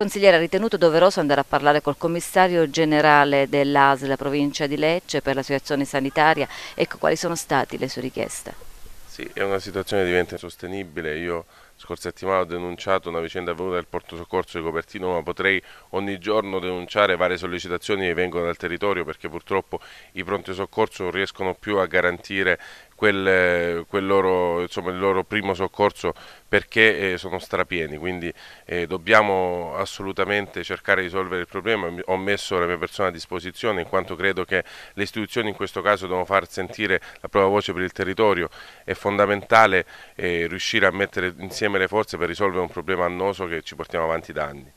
consigliere ha ritenuto doveroso andare a parlare col commissario generale dell'ASL provincia di Lecce per la situazione sanitaria. Ecco, quali sono state le sue richieste? Sì, è una situazione che diventa insostenibile. Io scorsa settimana ho denunciato una vicenda avvenuta nel porto soccorso di Copertino, ma potrei ogni giorno denunciare varie sollecitazioni che vengono dal territorio perché purtroppo i pronti soccorso non riescono più a garantire quel, quel loro, insomma, il loro primo soccorso perché eh, sono strapieni, quindi eh, dobbiamo assolutamente cercare di risolvere il problema. Ho messo la mia persona a disposizione in quanto credo che le istituzioni in questo caso devono far sentire la propria voce per il territorio. È fondamentale eh, riuscire a mettere insieme insieme le forze per risolvere un problema annoso che ci portiamo avanti da anni.